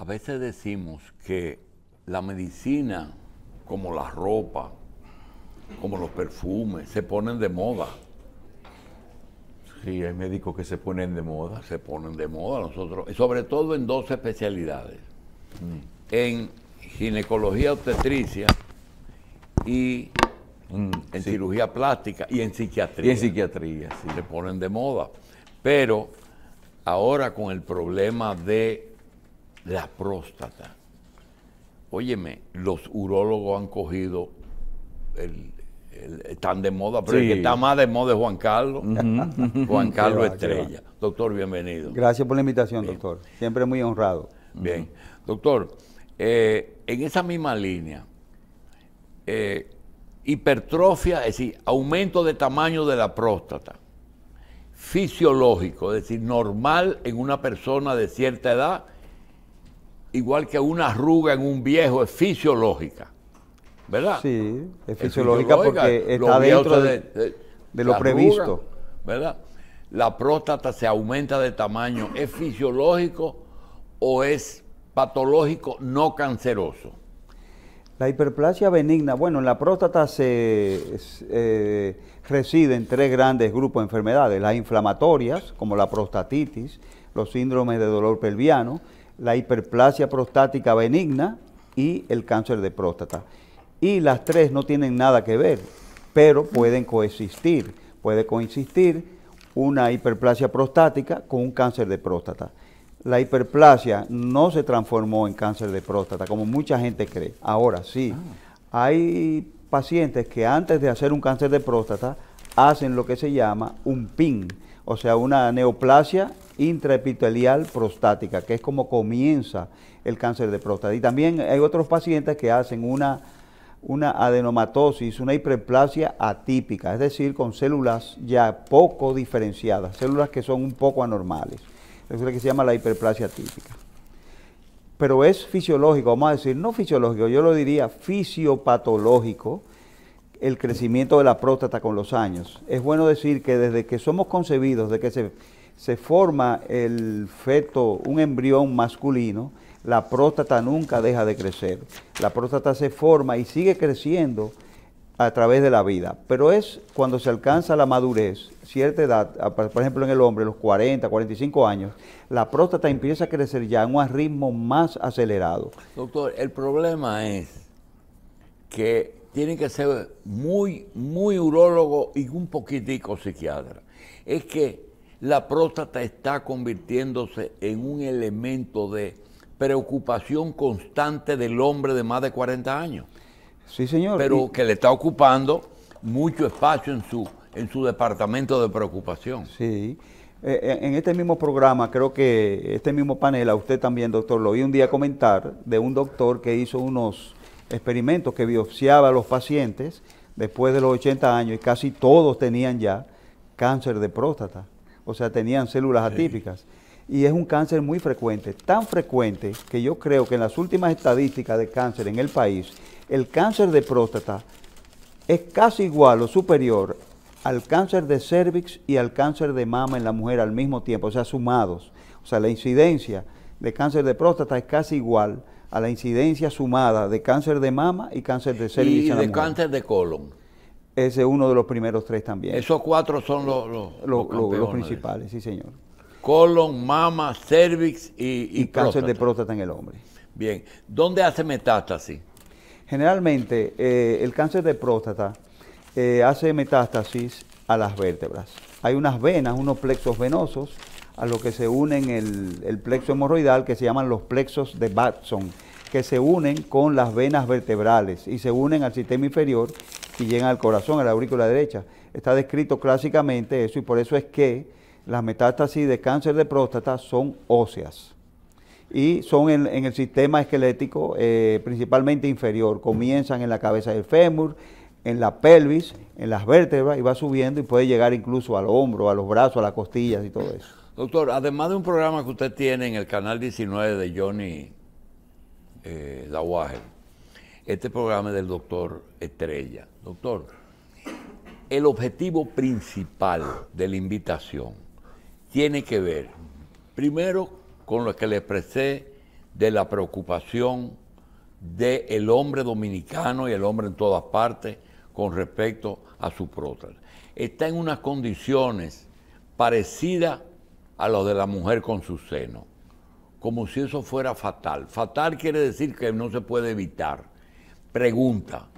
A veces decimos que la medicina, como la ropa, como los perfumes, se ponen de moda. Sí, hay médicos que se ponen de moda. Se ponen de moda nosotros, sobre todo en dos especialidades. Mm. En ginecología obstetricia y mm, en cirugía plástica y en psiquiatría. Y en psiquiatría, sí. Se ponen de moda. Pero ahora con el problema de la próstata. Óyeme, los urólogos han cogido Están de moda, pero el que está más de moda es Juan Carlos, Juan Carlos Estrella. Doctor, bienvenido. Gracias por la invitación, doctor. Siempre muy honrado. Bien. Doctor, eh, en esa misma línea, eh, hipertrofia, es decir, aumento de tamaño de la próstata, fisiológico, es decir, normal en una persona de cierta edad igual que una arruga en un viejo, es fisiológica. ¿Verdad? Sí, es fisiológica, porque está dentro de, lo previsto. ¿Verdad? La próstata se aumenta de tamaño. ¿Es fisiológico o es patológico no canceroso? La hiperplasia benigna, bueno, en la próstata se eh, residen tres grandes grupos de enfermedades, las inflamatorias, como la prostatitis, los síndromes de dolor pelviano, la hiperplasia prostática benigna y el cáncer de próstata. Y las tres no tienen nada que ver, pero pueden coexistir. Puede coexistir una hiperplasia prostática con un cáncer de próstata. La hiperplasia no se transformó en cáncer de próstata, como mucha gente cree. Ahora sí, ah. hay pacientes que antes de hacer un cáncer de próstata hacen lo que se llama un PIN o sea, una neoplasia intraepitelial prostática, que es como comienza el cáncer de próstata. Y también hay otros pacientes que hacen una, adenomatosis, una hiperplasia atípica, es decir, con células ya poco diferenciadas, células que son un poco anormales. Eso es lo que se llama la hiperplasia atípica. Pero es fisiológico, vamos a decir, no fisiológico, yo lo diría fisiopatológico, el crecimiento de la próstata con los años. Es bueno decir que desde que somos concebidos, de que se, se forma el feto, un embrión masculino, la próstata nunca deja de crecer. La próstata se forma y sigue creciendo a través de la vida, pero es cuando se alcanza la madurez, cierta edad, por ejemplo en el hombre, los 40, 45 años, la próstata empieza a crecer ya en un ritmo más acelerado. Doctor, el problema es que tiene que ser muy, muy urólogo y un poquitico psiquiatra. Es que la próstata está convirtiéndose en un elemento de preocupación constante del hombre de más de 40 años. Sí, señor. Pero que le está ocupando mucho espacio en su, en su departamento de preocupación. Sí. Eh, eh, en este mismo programa, creo que este mismo panel, a usted también, doctor, lo oí un día comentar de un doctor que hizo unos experimentos que biopsiaba a los pacientes después de los 80 años y casi todos tenían ya cáncer de próstata, o sea, tenían células atípicas. Y es un cáncer muy frecuente, tan frecuente que yo creo que en las últimas estadísticas de cáncer en el país, el cáncer de próstata es casi igual o superior al cáncer de cervix y al cáncer de mama en la mujer al mismo tiempo, o sea, sumados. O sea, la incidencia de cáncer de próstata es casi igual a la incidencia sumada de cáncer de mama y cáncer de cervix. Y de cáncer de colon. Ese es uno de los primeros tres también. Esos cuatro son los, los, los, principales, sí señor. Colon, mama, cervix y, y, y cáncer de próstata en el hombre. Bien, ¿dónde hace metástasis? Generalmente eh, el cáncer de próstata eh, hace metástasis a las vértebras. Hay unas venas, unos plexos venosos a lo que se une el, el plexo hemorroidal, que se llaman los plexos de Batson, que se unen con las venas vertebrales y se unen al sistema inferior y llegan al corazón, a la aurícula derecha. Está descrito clásicamente eso y por eso es que las metástasis de cáncer de próstata son óseas y son en, el sistema esquelético eh, principalmente inferior. Comienzan en la cabeza del fémur, en la pelvis, en las vértebras y va subiendo y puede llegar incluso al hombro, a los brazos, a las costillas y todo eso. Doctor, además de un programa que usted tiene en el canal 19 de Johnny eh, este programa es del doctor Estrella. Doctor, el objetivo principal de la invitación tiene que ver, primero, con lo que le expresé de la preocupación del el hombre dominicano y el hombre en todas partes con respecto a su próstata. Está en unas condiciones parecidas a lo de la mujer con su seno, como si eso fuera fatal. Fatal quiere decir que no se puede evitar. Pregunta,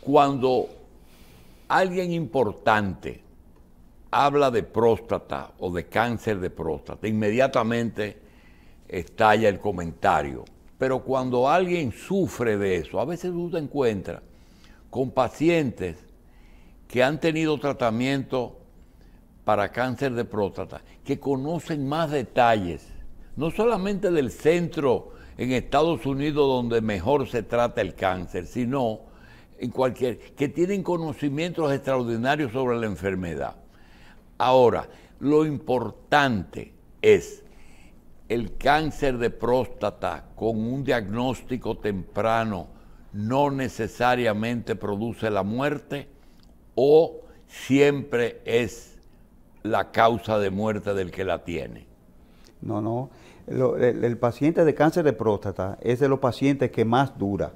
cuando alguien importante habla de próstata o de cáncer de próstata, inmediatamente estalla el comentario. Pero cuando alguien sufre de eso, a veces uno se encuentra con pacientes que han tenido tratamiento para cáncer de próstata que conocen más detalles, no solamente del centro en Estados Unidos donde mejor se trata el cáncer, sino en cualquier, que tienen conocimientos extraordinarios sobre la enfermedad. Ahora, lo importante es el cáncer de próstata con un diagnóstico temprano no necesariamente produce la muerte o siempre es la causa de muerte del que la tiene. No, no. el, paciente de cáncer de próstata es de los pacientes que más dura.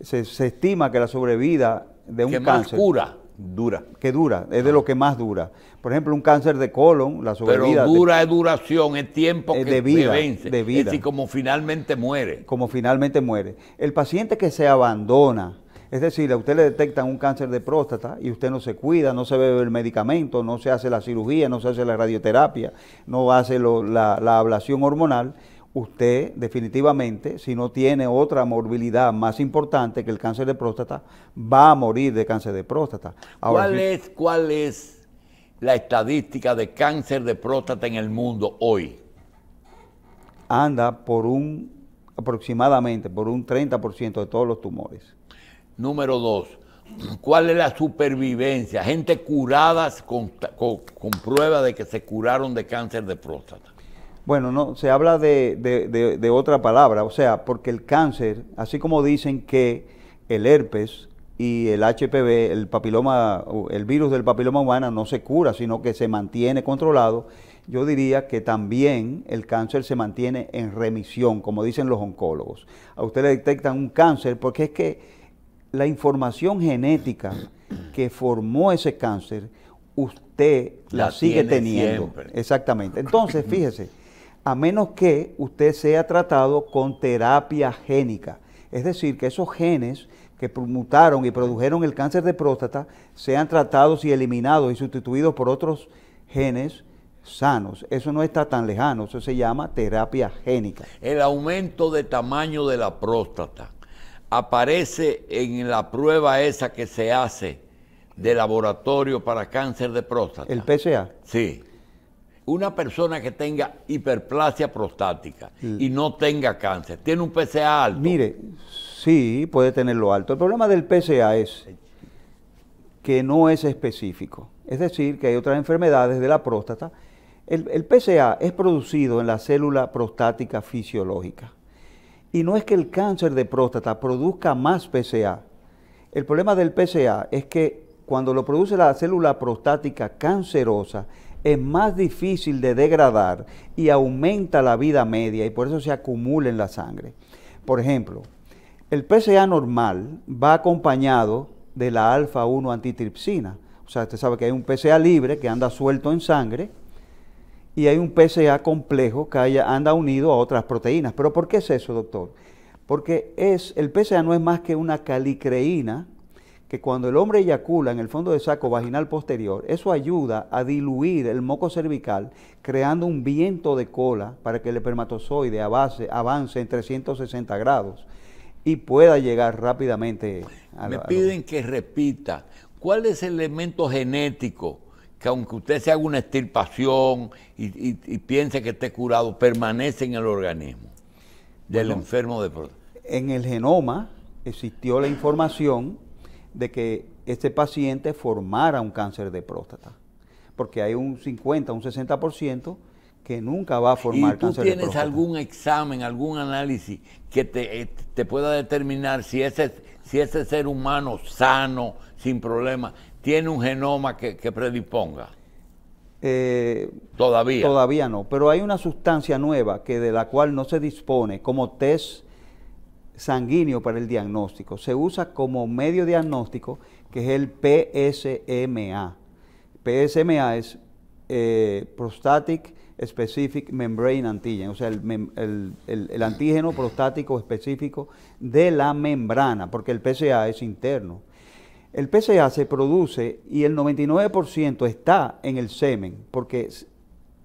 Se, estima que la sobrevida de un cáncer. Más cura. Dura. Que dura, es de ah. lo que más dura. Por ejemplo, un cáncer de colon, la sobrevida. Pero dura es duración, es tiempo que de vida, De vida. Es decir, como finalmente muere. Como finalmente muere. El paciente que se abandona es decir, a usted le detectan un cáncer de próstata y usted no se cuida, no se bebe el medicamento, no se hace la cirugía, no se hace la radioterapia, no hace la, ablación hormonal, usted definitivamente, si no tiene otra morbilidad más importante que el cáncer de próstata, va a morir de cáncer de próstata. ¿Cuál, es, ¿Cuál es la estadística de cáncer de próstata en el mundo hoy? Anda por un aproximadamente por un 30% de todos los tumores. Número dos, ¿cuál es la supervivencia? Gente curadas con, prueba de que se curaron de cáncer de próstata. Bueno, no, se habla de, otra palabra, o sea, porque el cáncer, así como dicen que el herpes y el HPV, el papiloma, el virus del papiloma humano no se cura, sino que se mantiene controlado, yo diría que también el cáncer se mantiene en remisión, como dicen los oncólogos. A usted le detectan un cáncer porque es que la información genética que formó ese cáncer, usted la, sigue teniendo. Exactamente. Entonces, fíjese, a menos que usted sea tratado con terapia génica, es decir, que esos genes que mutaron y produjeron el cáncer de próstata sean tratados y eliminados y sustituidos por otros genes sanos. Eso no está tan lejano, eso se llama terapia génica. El aumento de tamaño de la próstata aparece en la prueba esa que se hace de laboratorio para cáncer de próstata. ¿El PSA? Sí. Una persona que tenga hiperplasia prostática y no tenga cáncer, ¿tiene un PSA alto? Mire, sí, puede tenerlo alto. El problema del PSA es que no es específico. Es decir, que hay otras enfermedades de la próstata. El, el PSA es producido en la célula prostática fisiológica. Y no es que el cáncer de próstata produzca más PSA, El problema del PSA es que cuando lo produce la célula prostática cancerosa, es más difícil de degradar y aumenta la vida media y por eso se acumula en la sangre. Por ejemplo, el PSA normal va acompañado de la alfa-1 antitripsina. O sea, usted sabe que hay un PCA libre que anda suelto en sangre, y hay un PCA complejo que anda unido a otras proteínas. ¿Pero por qué es eso, doctor? Porque es, el PCA no es más que una calicreína que cuando el hombre eyacula en el fondo del saco vaginal posterior, eso ayuda a diluir el moco cervical, creando un viento de cola para que el espermatozoide avance, avance en 360 grados y pueda llegar rápidamente a Me piden que repita, ¿cuál es el elemento genético? que aunque usted se haga una extirpación y, piense que esté curado, permanece en el organismo del enfermo de próstata. En el genoma existió la información de que este paciente formara un cáncer de próstata, porque hay un 50, un 60% que nunca va a formar ¿Y tú tienes algún examen, algún análisis que eh, te, pueda determinar si ese, si ese ser humano sano, sin problemas tiene un genoma que, predisponga. Eh, todavía. Todavía no, pero hay una sustancia nueva que de la cual no se dispone como test sanguíneo para el diagnóstico. Se usa como medio diagnóstico que es el PSMA. PSMA es eh, Prostatic Specific Membrane Antigen, o sea, el, antígeno prostático específico de la membrana, porque el PSA es interno. El PCA se produce y el 99% está en el semen, porque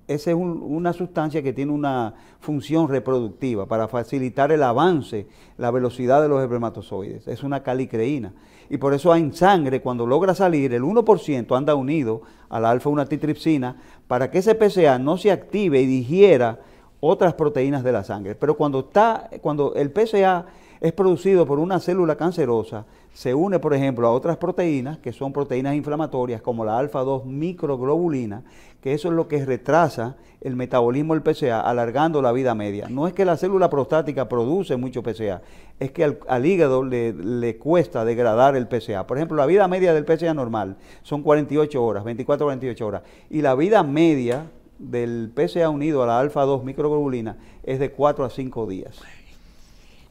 esa es una sustancia que tiene una función reproductiva para facilitar el avance, la velocidad de los espermatozoides. Es una calicreína. Y por eso en sangre, cuando logra salir, el 1% anda unido a la alfa-1-titripsina para que ese PCA no se active y digiera otras proteínas de la sangre. Pero cuando, está, cuando el PCA es producido por una célula cancerosa, se une, por ejemplo, a otras proteínas, que son proteínas inflamatorias, como la alfa-2 microglobulina, que eso es lo que retrasa el metabolismo del PCA, alargando la vida media. No es que la célula prostática produce mucho PCA, es que al, hígado le, le, cuesta degradar el PCA. Por ejemplo, la vida media del PCA normal son 48 horas, 24-48 horas, y la vida media del PCA unido a la alfa-2 microglobulina es de 4 a 5 días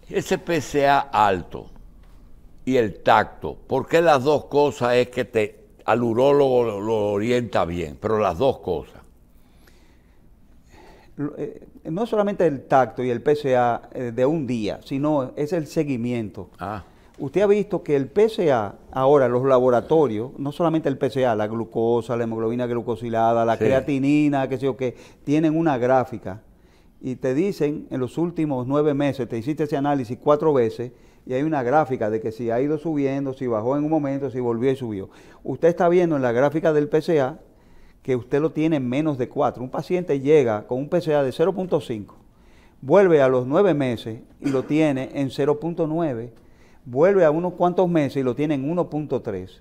ese PCA alto y el tacto, porque las dos cosas es que te, al urólogo lo, orienta bien, pero las dos cosas. Eh, no solamente el tacto y el PCA eh, de un día, sino es el seguimiento. Ah. Usted ha visto que el PCA, ahora los laboratorios, no solamente el PCA, la glucosa, la hemoglobina glucosilada, la creatinina, que sé yo que tienen una gráfica y te dicen en los últimos nueve meses, te hiciste ese análisis cuatro veces y hay una gráfica de que si ha ido subiendo, si bajó en un momento, si volvió y subió. Usted está viendo en la gráfica del PCA que usted lo tiene menos de cuatro. Un paciente llega con un PCA de 0.5, vuelve a los nueve meses y lo tiene en 0.9, vuelve a unos cuantos meses y lo tiene en 1.3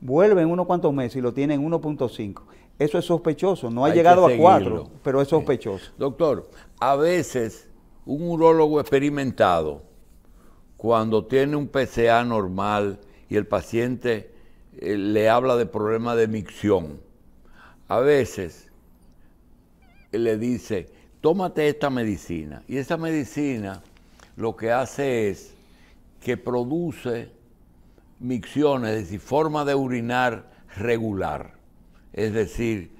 vuelven en unos cuantos meses y lo tienen 1.5. Eso es sospechoso, no ha llegado a 4, pero es sospechoso. Doctor, a veces un urólogo experimentado, cuando tiene un PCA normal y el paciente eh, le habla de problema de micción, a veces eh, le dice, tómate esta medicina. Y esa medicina lo que hace es que produce micción, es decir, forma de urinar regular. Es decir,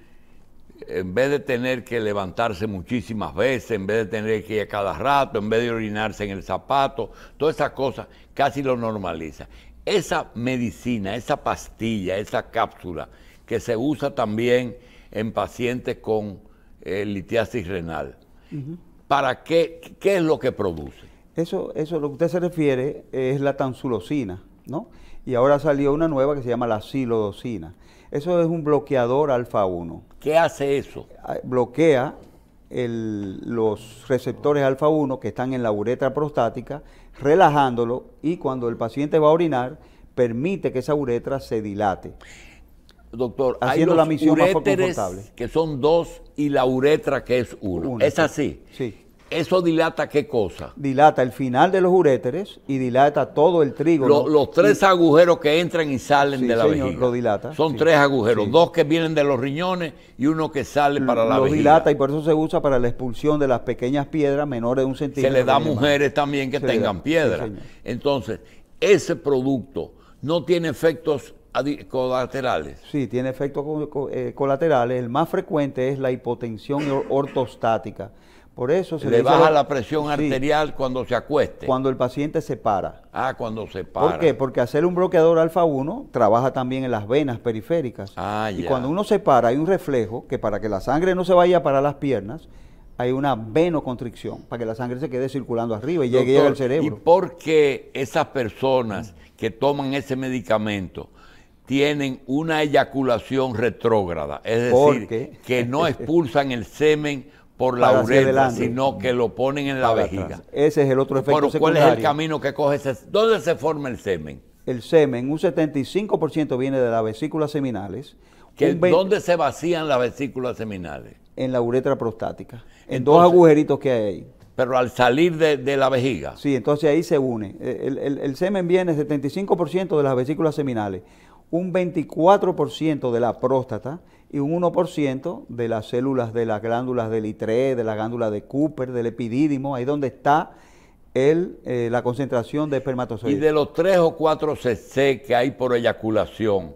en vez de tener que levantarse muchísimas veces, en vez de tener que ir a cada rato, en vez de orinarse en el zapato, todas esas cosas, casi lo normaliza. Esa medicina, esa pastilla, esa cápsula que se usa también en pacientes con eh, litiasis renal, ¿para qué? ¿Qué es lo que produce? Eso, eso a lo que usted se refiere es la tansulosina, ¿no? y ahora salió una nueva que se llama la silodocina. Eso es un bloqueador alfa 1. ¿Qué hace eso? Ah, bloquea los receptores alfa 1 que están en la uretra prostática, relajándolo y cuando el paciente va a orinar, permite que esa uretra se dilate. Doctor, haciendo hay los la misión más confortable. Que son dos y la uretra que es uno ¿Es así? Sí. ¿Eso dilata qué cosa? Dilata el final de los uréteres y dilata todo el trigo. Los tres agujeros que entran y salen de la señor, Lo dilata. Son tres agujeros, dos que vienen de los riñones y uno que sale para la vejiga. Lo dilata y por eso se usa para la expulsión de las pequeñas piedras menores de un centímetro. Se le da a mujeres también que tengan piedras. Entonces, ese producto no tiene efectos colaterales. Sí, tiene efectos eh, colaterales. El más frecuente es la hipotensión ortostática eso se le, baja la presión arterial cuando se acueste. Cuando el paciente se para. Ah, cuando se para. ¿Por qué? Porque hacer un bloqueador alfa 1 trabaja también en las venas periféricas. Ah, y cuando uno se para hay un reflejo que para que la sangre no se vaya para las piernas, hay una venoconstricción, para que la sangre se quede circulando arriba y llegue al cerebro. ¿Y por qué esas personas que toman ese medicamento tienen una eyaculación retrógrada? Es decir, que no expulsan el semen por la uretra, sino que lo ponen en la vejiga. Ese es el otro efecto secundario. ¿Cuál es el camino que coge ese? ¿Dónde se forma el semen? El semen, un 75% viene de las vesículas seminales. ¿Dónde se vacían las vesículas seminales? En la uretra prostática, en dos agujeritos que hay ahí. Pero al salir de, la vejiga. Sí, entonces ahí se une. E, el, el semen viene 75% de las vesículas seminales, un 24% de la próstata, y un 1% de las células de las glándulas del ITRE, de la glándula de Cooper, del epidídimo, ahí donde está el, eh, la concentración de espermatozoides. Y de los tres o cuatro CC que hay por eyaculación,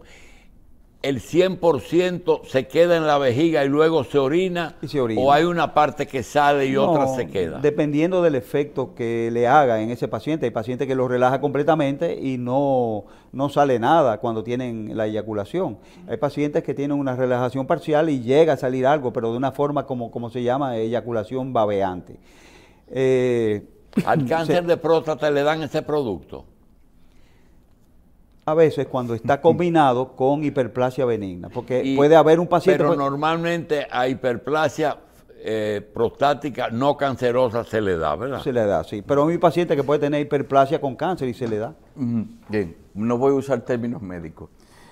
el 100% se queda en la vejiga y luego se orina, o hay una parte que sale y otra se queda. Dependiendo del efecto que le haga en ese paciente, hay pacientes que lo relaja completamente y no, sale nada cuando tienen la eyaculación. Hay pacientes que tienen una relajación parcial y llega a salir algo, pero de una forma como, como se llama eyaculación babeante. Eh, ¿Al cáncer de próstata le dan ese producto? a veces cuando está combinado con hiperplasia benigna, porque puede haber un paciente... Pero normalmente a hiperplasia eh, prostática no cancerosa se le da, ¿verdad? Se le da, sí. Pero a mi paciente que puede tener hiperplasia con cáncer y se le da. Bien, no voy a usar términos médicos.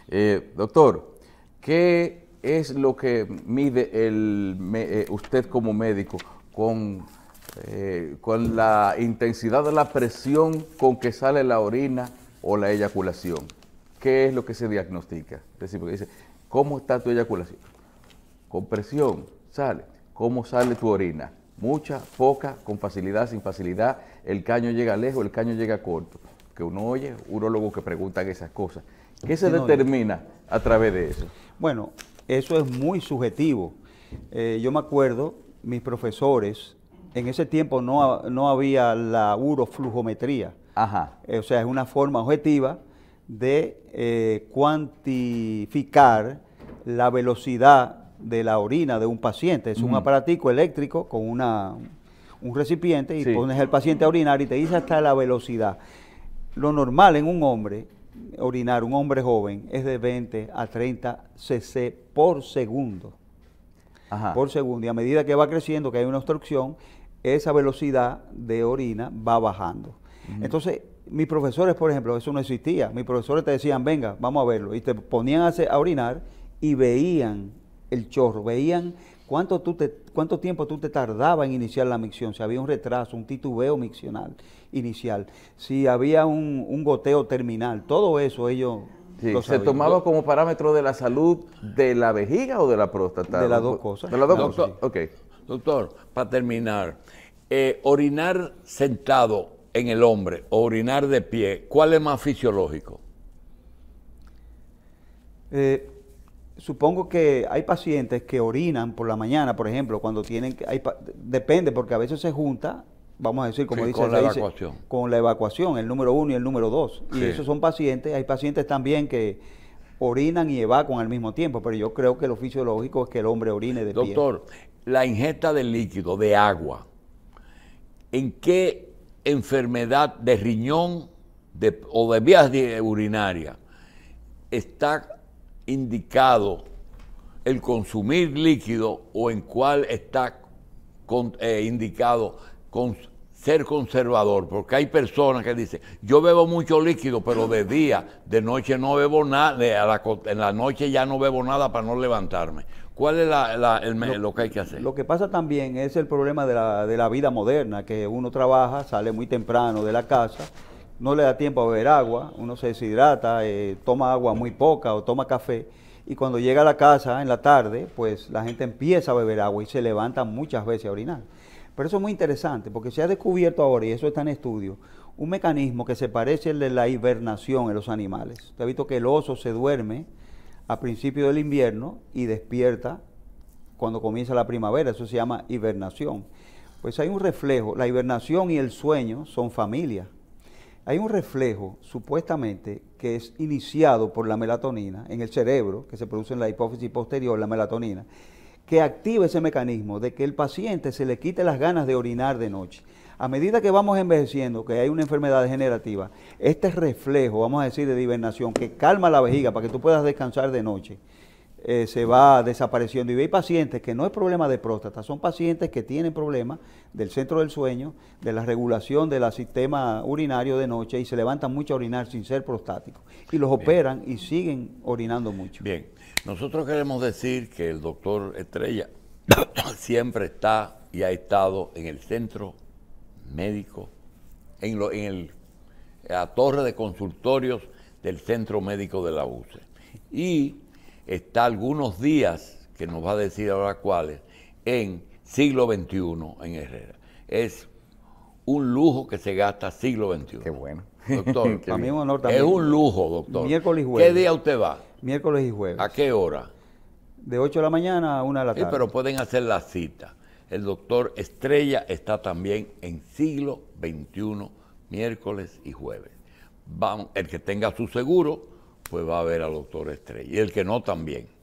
Eh, doctor, ¿qué es lo que mide el, eh, usted como médico con, con la intensidad de la presión con que sale la orina? o la eyaculación. ¿Qué es lo que se diagnostica? Es decir, porque dice, ¿cómo está tu eyaculación? Con presión, sale. ¿Cómo sale tu orina? Mucha, poca, con facilidad, sin facilidad. El caño llega lejos, el caño llega corto. Que uno oye, urologos que preguntan esas cosas. ¿Qué se determina a través de eso? Bueno, eso es muy subjetivo. Eh, yo me acuerdo, mis profesores, en ese tiempo no, no había la uroflujometría eh, o sea, es una forma objetiva de eh, cuantificar la velocidad de la orina de un paciente. Es un aparatico eléctrico con una, un recipiente y pones al paciente a orinar y te dice hasta la velocidad. Lo normal en un hombre, orinar, un hombre joven, es de 20 a 30 cc por segundo. Por segundo. Y a medida que va creciendo, que hay una obstrucción, esa velocidad de orina va bajando. Entonces, mis profesores, por ejemplo, eso no existía. Mis profesores te decían, venga, vamos a verlo. Y te ponían a, orinar y veían el chorro, veían cuánto, tú te, cuánto tiempo tú te tardaba en iniciar la micción, si había un retraso, un titubeo miccional inicial, si había un, goteo terminal, todo eso ellos... ¿Se tomaba como parámetro de la salud de la vejiga o de la próstata? De las dos cosas. De las dos Doctor, cosas. Doctor, para terminar, eh, orinar sentado en el hombre, orinar de pie, ¿cuál es más fisiológico? Eh, supongo que hay pacientes que orinan por la mañana, por ejemplo, cuando tienen que... depende, porque a veces se junta, vamos a decir, como dice, con la, con la evacuación, el número uno y el número dos. Y esos son pacientes, hay pacientes también que orinan y evacuan al mismo tiempo, pero yo creo que lo fisiológico es que el hombre orine de pie. Doctor, la ingesta de líquido, de agua, ¿en qué enfermedad de riñón o de vías urinarias, está indicado el consumir líquido o en cuál está eh, indicado ser conservador, porque hay personas que dicen, yo bebo mucho líquido, pero de día, de noche no bebo nada, en la noche ya no bebo nada para no levantarme. ¿Cuál es el, lo, que hay que hacer? Lo que pasa también es el problema de la, de la vida moderna, que uno trabaja, sale muy temprano de la casa, no le da tiempo a beber agua, uno se deshidrata, eh, toma agua muy poca o toma café, y cuando llega a la casa en la tarde, pues la gente empieza a beber agua y se levanta muchas veces a orinar. Pero eso es muy interesante, porque se ha descubierto ahora, y eso está en estudio, un mecanismo que se parece al de la hibernación en los animales. Usted ha visto que el oso se duerme a principio del invierno y despierta cuando comienza la primavera, eso se llama hibernación. Pues hay un reflejo, la hibernación y el sueño son familia. Hay un reflejo supuestamente que es iniciado por la melatonina en el cerebro, que se produce en la hipófisis posterior, la melatonina, que active ese mecanismo de que el paciente se le quite las ganas de orinar de noche. A medida que vamos envejeciendo, que hay una enfermedad degenerativa, este reflejo, vamos a decir, de hibernación, que calma la vejiga para que tú puedas descansar de noche, eh, se va desapareciendo. Y hay pacientes que no es problema de próstata, son pacientes que tienen problemas del centro del sueño, de la regulación del sistema urinario de noche y se levantan mucho a orinar sin ser prostático. Y los operan y siguen orinando mucho. Bien. Nosotros queremos decir que el doctor Estrella siempre está y ha estado en el centro médico, en, la torre de consultorios del centro médico de la UCE. Y está algunos días, que nos va a decir ahora cuáles, en siglo XXI en Herrera. Es un lujo que se gasta siglo XXI. Qué bueno. Doctor, mí un honor también. Es un lujo, doctor. Miércoles jueves. ¿Qué día usted va? Miércoles y jueves. ¿A qué hora? De 8 de la mañana a 1 de la tarde. Sí, pero pueden hacer la cita. El doctor Estrella está también en siglo XXI, miércoles y jueves. Vamos, el que tenga su seguro, pues va a ver al doctor Estrella. Y el que no también.